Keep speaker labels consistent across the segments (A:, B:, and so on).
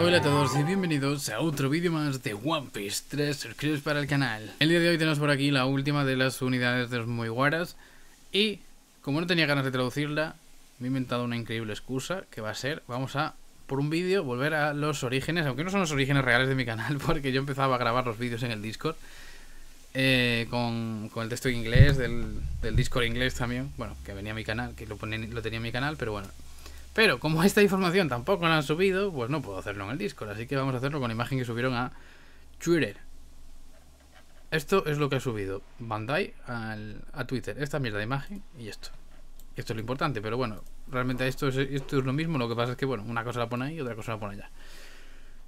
A: Hola a todos y bienvenidos a otro vídeo más de One Piece 3 suscribiros para el canal El día de hoy tenemos por aquí la última de las unidades de los guaras Y como no tenía ganas de traducirla Me he inventado una increíble excusa que va a ser Vamos a, por un vídeo, volver a los orígenes Aunque no son los orígenes reales de mi canal Porque yo empezaba a grabar los vídeos en el Discord eh, con, el texto en inglés, del, del Discord inglés también Bueno, que venía a mi canal, que lo, ponen lo tenía mi canal Pero bueno, pero como esta información tampoco la han subido, pues no puedo hacerlo en el Discord. Así que vamos a hacerlo con la imagen que subieron a Twitter. Esto es lo que ha subido Bandai a Twitter. Esta mierda de imagen y esto. Esto es lo importante, pero bueno, realmente esto es, esto es lo mismo. Lo que pasa es que, bueno, una cosa la pone ahí y otra cosa la pone allá.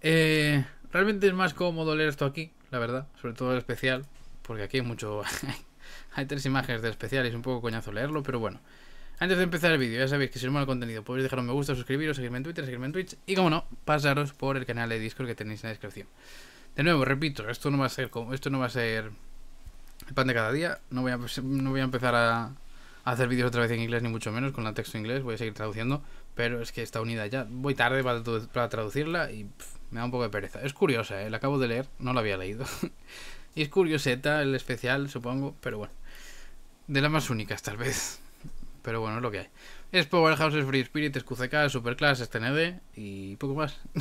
A: Eh, realmente es más cómodo leer esto aquí, la verdad. Sobre todo el especial, porque aquí hay mucho... hay tres imágenes de especial y es un poco coñazo leerlo, pero bueno. Antes de empezar el vídeo, ya sabéis que si os mola el contenido podéis dejar un me gusta, suscribiros, seguirme en Twitter, seguirme en Twitch y como no, pasaros por el canal de Discord que tenéis en la descripción. De nuevo, repito, esto no va a ser como, esto no va a ser el pan de cada día, no voy a, empezar a, hacer vídeos otra vez en inglés ni mucho menos con la texto en inglés, voy a seguir traduciendo, pero es que está unida ya, voy tarde para, traducirla y me da un poco de pereza. Es curiosa, ¿eh? la acabo de leer, no la había leído. y es curioseta el especial, supongo, pero bueno, de las más únicas tal vez pero bueno, es lo que hay. Es Powerhouse, es Free Spirit, es QCK, Superclass, es TND y poco más.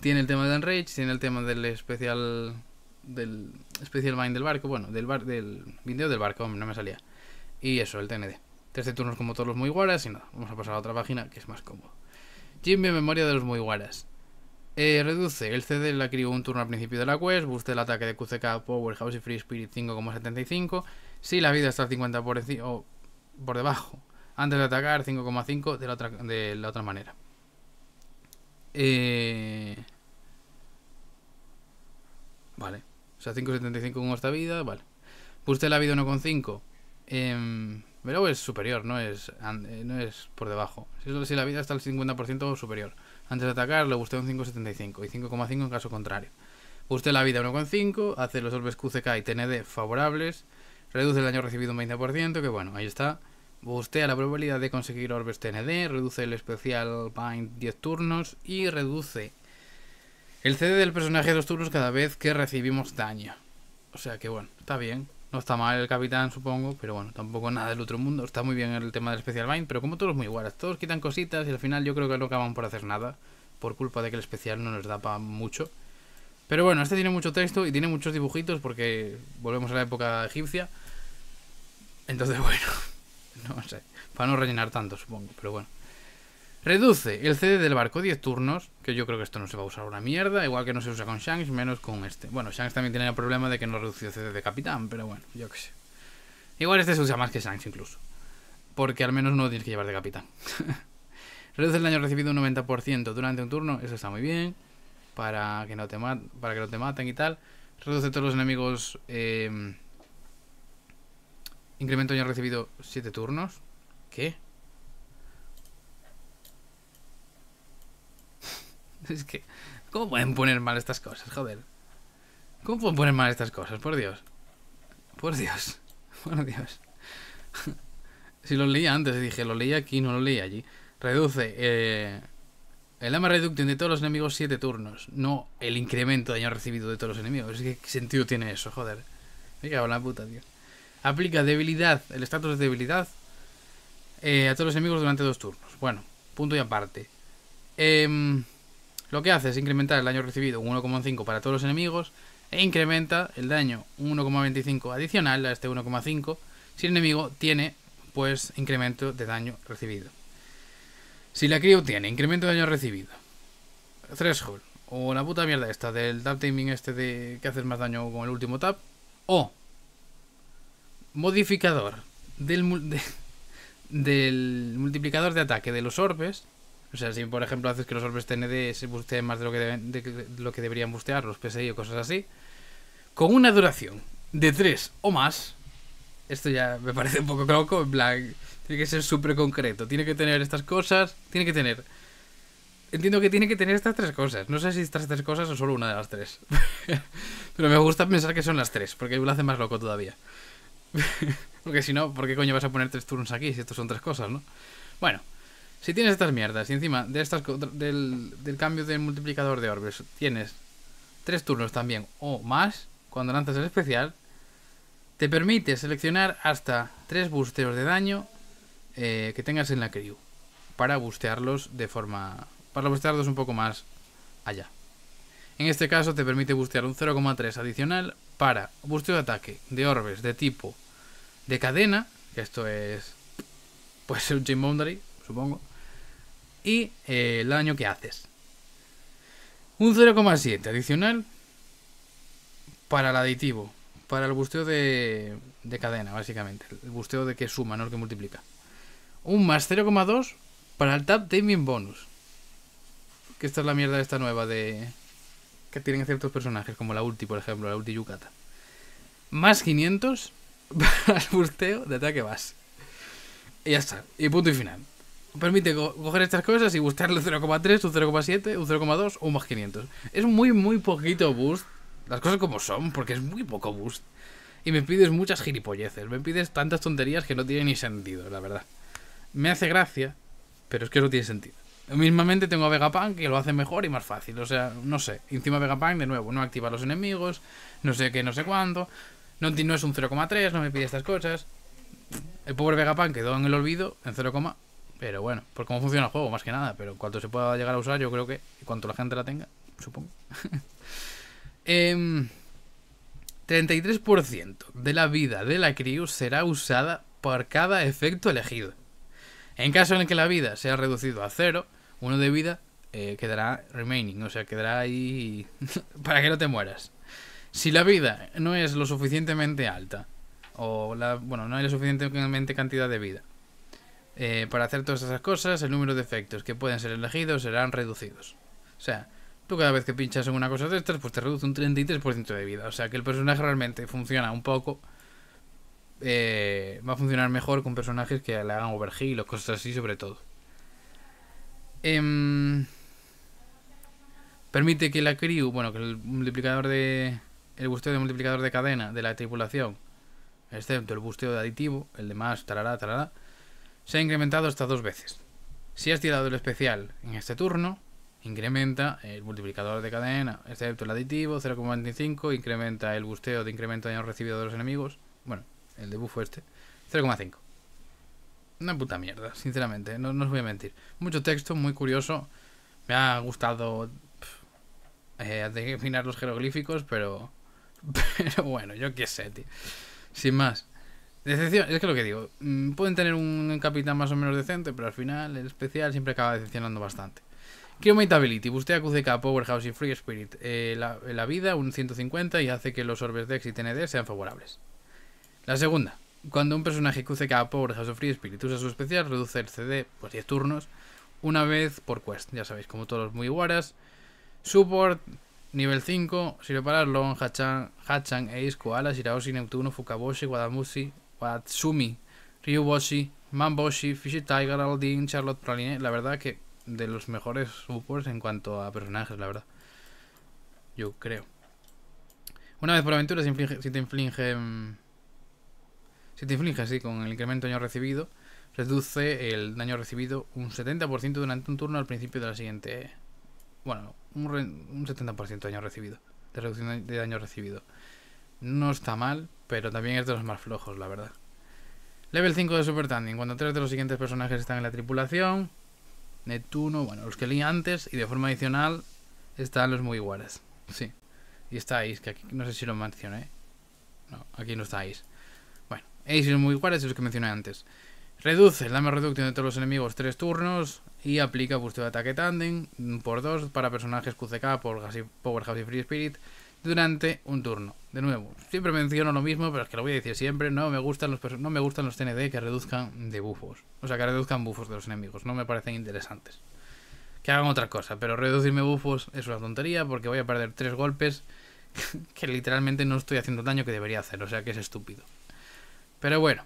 A: tiene el tema de Enrage, tiene el tema del especial del especial Mind del barco, bueno, del bar, del video del barco, hombre, no me salía. Y eso, el TND. 13 turnos como todos los muy guaras y nada, vamos a pasar a otra página que es más cómodo. jimmy memoria de los muy guaras. Eh, reduce el CD la crió un turno al principio de la quest, Buste el ataque de QCK, Powerhouse y Free Spirit 5,75. Si la vida está al 50% por debajo. Antes de atacar, 5,5 de, la otra, manera. Eh... Vale. O sea, 5,75 con esta vida, vale. Puste la vida 1,5. pero es superior, no es, eh, no es por debajo. Si, la vida está al 50% superior. Antes de atacar, le busté un 5,75 y 5,5 en caso contrario. Usted la vida 1,5, hace los orbes QCK y TND favorables, Reduce el daño recibido un 20%, que bueno, ahí está. Bustea la probabilidad de conseguir orbes TND, reduce el especial Bind 10 turnos y reduce el CD del personaje dos turnos cada vez que recibimos daño. O sea que bueno, está bien. No está mal el capitán, supongo, pero bueno, tampoco nada del otro mundo. Está muy bien el tema del especial Bind, pero como todos muy iguales, todos quitan cositas y al final yo creo que no acaban por hacer nada, por culpa de que el especial no les da para mucho. Pero bueno, este tiene mucho texto y tiene muchos dibujitos porque volvemos a la época egipcia. Entonces, bueno, no sé, para no rellenar tanto, supongo, pero bueno. Reduce el CD del barco 10 turnos, que yo creo que esto no se va a usar una mierda, igual que no se usa con Shanks, menos con este. Bueno, Shanks también tiene el problema de que no reduce el CD de capitán, pero bueno, yo qué sé. Igual este se usa más que Shanks incluso, porque al menos no tienes que llevar de capitán. reduce el daño recibido un 90% durante un turno, eso está muy bien, para que no te, para que no te maten y tal. Reduce todos los enemigos... Em, Incremento ya ha recibido 7 turnos. ¿Qué? es que... ¿Cómo pueden poner mal estas cosas, joder? ¿Cómo pueden poner mal estas cosas? Por Dios. Por Dios. Por Dios. si lo leía antes, dije, lo leía aquí, no lo leía allí. Reduce eh, el ama reducción de todos los enemigos 7 turnos. No el incremento de daño recibido de todos los enemigos. ¿Qué sentido tiene eso, joder? Me cago en la puta, tío. Aplica debilidad, el estatus de debilidad, eh, a todos los enemigos durante dos turnos. Bueno, punto y aparte. Em, lo que hace es incrementar el daño recibido un 1,5 para todos los enemigos e incrementa el daño 1,25 adicional a este 1,5 si el enemigo tiene pues incremento de daño recibido. Si la crio tiene incremento de daño recibido, threshold o la puta mierda esta del tap timing este de que haces más daño con el último tap o modificador del, del multiplicador de ataque de los orbes. O sea, si por ejemplo haces que los orbes TND se busteen más de lo que, lo que deberían bustear, los PSI o cosas así, con una duración de 3 o más, esto ya me parece un poco loco, en plan, tiene que ser súper concreto, tiene que tener estas cosas, tiene que tener... Entiendo que tiene que tener estas tres cosas. No sé si estas tres cosas o solo una de las tres. Pero me gusta pensar que son las tres, porque lo hace más loco todavía. porque si no, ¿por qué coño vas a poner tres turnos aquí si estos son tres cosas, no? Bueno, si tienes estas mierdas y encima de estas, del, cambio del multiplicador de orbes tienes tres turnos también o más cuando lanzas el especial, te permite seleccionar hasta tres busteos de daño eh, que tengas en la crew para bustearlos de forma. para bustearlos un poco más allá. En este caso te permite bustear un 0,3 adicional para busteo de ataque de orbes de tipo de cadena, que esto es. puede ser un boundary, supongo, y eh, el daño que haces. Un 0,7 adicional para el aditivo, para el busteo de, de cadena, básicamente. El busteo de que suma, no el que multiplica. Un más 0,2 para el tap Damien bonus. Que esta es la mierda esta nueva de. que tienen ciertos personajes, como la ulti, por ejemplo, la ulti yucata Más 500 al busteo de ataque vas. Y ya está. Y punto y final. Permite coger estas cosas y bustearle un 0,3, un 0,7, un 0,2 o más 500. Es muy, muy poquito boost. Las cosas como son, porque es muy poco boost. Y me pides muchas gilipolleces. Me pides tantas tonterías que no tienen ni sentido, la verdad. Me hace gracia, pero es que no tiene sentido. Mismamente tengo a Vegapunk que lo hace mejor y más fácil. O sea, no sé. Encima Vegapunk de nuevo, no activa los enemigos, no sé qué, no sé cuándo. No, no es un 0,3, no me pide estas cosas. El pobre Vegapan quedó en el olvido, en 0, pero bueno, por cómo funciona el juego, más que nada. Pero cuanto se pueda llegar a usar, yo creo que cuanto la gente la tenga, supongo. 33% em, de la vida de la crew será usada por cada efecto elegido. En caso en el que la vida sea reducido a 0 uno de vida eh, quedará remaining, o sea, quedará ahí para que no te mueras. Si la vida no es lo suficientemente alta, o la, bueno, no hay la suficientemente cantidad de vida, eh, para hacer todas esas cosas, el número de efectos que pueden ser elegidos serán reducidos. O sea, tú cada vez que pinchas en una cosa de estas, pues te reduce un 33% de vida. O sea, que el personaje realmente funciona un poco. Eh, va a funcionar mejor con personajes que le hagan overheal o cosas así, sobre todo. Em, permite que la crew, bueno, que el multiplicador de, el busteo de multiplicador de cadena de la tripulación, excepto el busteo de aditivo, el de más, talará talará, se ha incrementado hasta dos veces. Si has tirado el especial en este turno, incrementa el multiplicador de cadena, excepto el aditivo, 0,25, incrementa el busteo de incremento de daño recibido de los enemigos, bueno, el debufo este, 0,5. Una puta mierda, sinceramente, no, os voy a mentir. Mucho texto, muy curioso, me ha gustado Eh, los jeroglíficos, pero pero bueno, yo qué sé, tío. Sin más. Decepción, es que lo que digo, mm, pueden tener un capitán más o menos decente, pero al final el especial siempre acaba decepcionando bastante. Kiomate Ability, bustea QCK, Powerhouse y Free Spirit. Eh, la, vida, un 150, y hace que los orbes Dex y TND sean favorables. La segunda, cuando un personaje QCK, Powerhouse o Free Spirit usa su especial, reduce el CD por 10 turnos, una vez por quest. Ya sabéis, como todos los muy guaras. Support, Nivel 5 si para Hachan, Hachan Ace, Koala, Shiraoshi, Neptuno, Fukaboshi, Wadamushi, Watsumi, Ryuboshi, Mamboshi, Fishy Tiger, Aldin, Charlotte Praline. La verdad que de los mejores supports en cuanto a personajes, la verdad. Yo creo. Una vez por aventura, si, inflige, si te inflige. Mm, si te inflige así, con el incremento de daño recibido, reduce el daño recibido un 70% durante un turno al principio de la siguiente bueno, un, 70% de daño recibido, de reducción de daño recibido. No está mal, pero también es de los más flojos, la verdad. Level 5 de Super Tanding. Cuando tres de los siguientes personajes están en la tripulación, Neptuno, bueno, los que leí antes, y de forma adicional están los muy iguales. Sí. Y está Ace, que aquí no sé si lo mencioné. No, aquí no está Ace. Bueno, Ace y los muy iguales los que mencioné antes. Reduce el daño reducción de todos los enemigos tres turnos y aplica boost de ataque tandem mm, por 2 para personajes QCK por Powerhouse y Free Spirit durante un turno. De nuevo, siempre menciono lo mismo, pero es que lo voy a decir siempre, no me gustan los, no me gustan TND que reduzcan de bufos, o sea, que reduzcan bufos de los enemigos, no me parecen interesantes. Que hagan otra cosa, pero reducirme bufos es una tontería porque voy a perder tres golpes que literalmente no estoy haciendo daño que debería hacer, o sea que es estúpido. Pero bueno,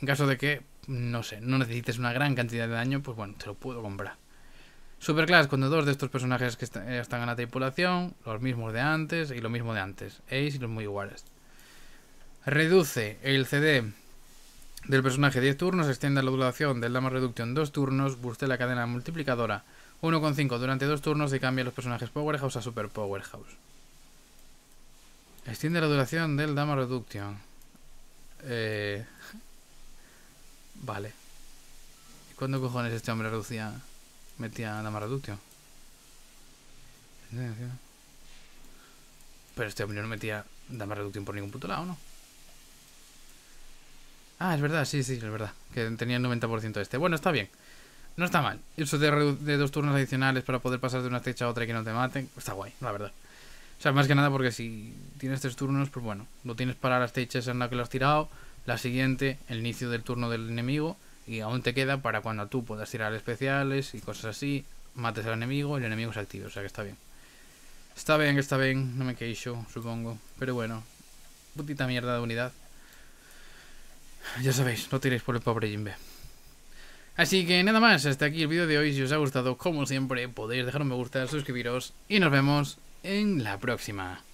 A: en caso de que no sé, no necesites una gran cantidad de daño, pues bueno, te lo puedo comprar. Superclass, cuando dos de estos personajes que eh, están en la tripulación, los mismos de antes y lo mismo de antes, Ace y los muy iguales. Reduce el CD del personaje 10 turnos, extiende la duración del Dama Reduction 2 turnos, buste la cadena multiplicadora 1,5 durante 2 turnos y cambia los personajes Powerhouse a Super Powerhouse. Extiende la duración del Dama Reduction. Eh, Vale. ¿Y cuándo cojones este hombre reducía, metía Dama Reductio? Pero este hombre no metía Dama Reducción por ningún puto lado, ¿no? Ah, es verdad, sí, sí, es verdad. Que tenía el 90% este. Bueno, está bien. No está mal. Eso de, dos turnos adicionales para poder pasar de una fecha a otra y que no te maten, está guay, la verdad. O sea, más que nada porque si tienes tres turnos, pues bueno, no tienes para las techas en la que lo has tirado la siguiente, el inicio del turno del enemigo, y aún te queda para cuando tú puedas tirar especiales y cosas así, mates al enemigo y el enemigo es activo, o sea que está bien. Está bien, está bien, no me queixo, supongo, pero bueno, putita mierda de unidad. Ya sabéis, no tiréis por el pobre Jimbe. Así que nada más, hasta aquí el vídeo de hoy. Si os ha gustado, como siempre, podéis dejar un me gusta, suscribiros y nos vemos en la próxima.